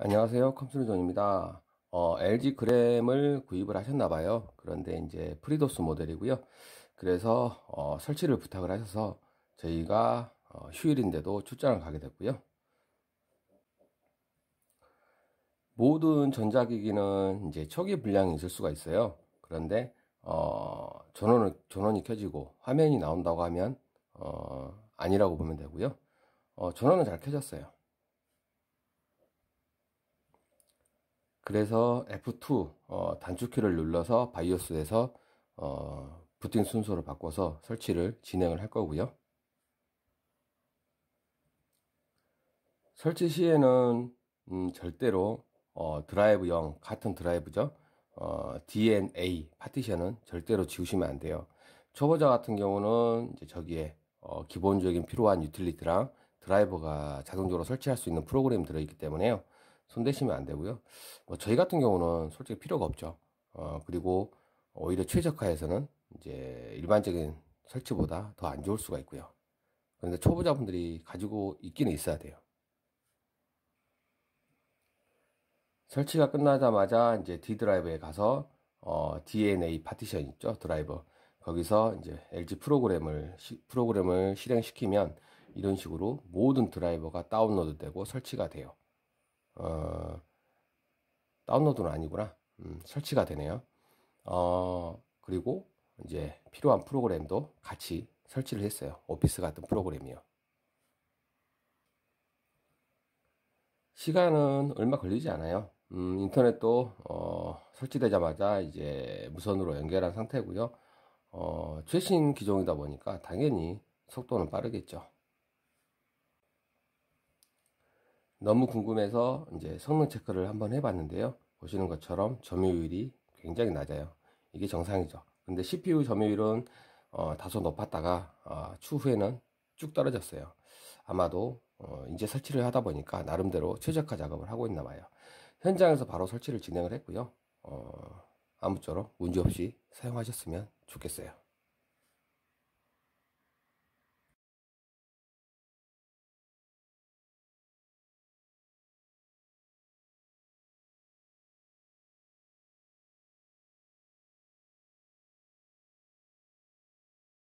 안녕하세요 컴스루존입니다 어, LG 그램을 구입을 하셨나봐요 그런데 이제 프리도스 모델이고요 그래서 어, 설치를 부탁을 하셔서 저희가 어, 휴일인데도 출장을 가게 됐고요 모든 전자기기는 이제 초기 불량이 있을 수가 있어요 그런데 어, 전원을, 전원이 켜지고 화면이 나온다고 하면 어, 아니라고 보면 되고요 어, 전원은 잘 켜졌어요 그래서 F2 어, 단축키를 눌러서 바이오스에서 어, 부팅 순서로 바꿔서 설치를 진행을 할 거고요. 설치 시에는 음, 절대로 어, 드라이브형 같은 드라이브죠. DNA 어, 파티션은 절대로 지우시면 안 돼요. 초보자 같은 경우는 이제 저기에 어, 기본적인 필요한 유틸리티랑 드라이버가 자동적으로 설치할 수 있는 프로그램이 들어있기 때문에요. 손대시면 안 되고요. 뭐 저희 같은 경우는 솔직히 필요가 없죠. 어, 그리고 오히려 최적화에서는 이제 일반적인 설치보다 더 안 좋을 수가 있고요. 그런데 초보자분들이 가지고 있기는 있어야 돼요. 설치가 끝나자마자 이제 D 드라이브에 가서 어, DNA 파티션 있죠 드라이버 거기서 이제 LG 프로그램을 시, 프로그램을 실행시키면 이런 식으로 모든 드라이버가 다운로드되고 설치가 돼요. 어, 다운로드는 아니구나. 음, 설치가 되네요. 어, 그리고 이제 필요한 프로그램도 같이 설치를 했어요. 오피스 같은 프로그램이요. 시간은 얼마 걸리지 않아요. 음, 인터넷도 어, 설치되자마자 이제 무선으로 연결한 상태고요. 어, 최신 기종이다 보니까 당연히 속도는 빠르겠죠. 너무 궁금해서 이제 성능 체크를 한번 해봤는데요. 보시는 것처럼 점유율이 굉장히 낮아요. 이게 정상이죠. 근데 CPU 점유율은 어, 다소 높았다가 어, 추후에는 쭉 떨어졌어요. 아마도 어, 이제 설치를 하다 보니까 나름대로 최적화 작업을 하고 있나 봐요. 현장에서 바로 설치를 진행을 했고요. 어, 아무쪼록 문제없이 사용하셨으면 좋겠어요.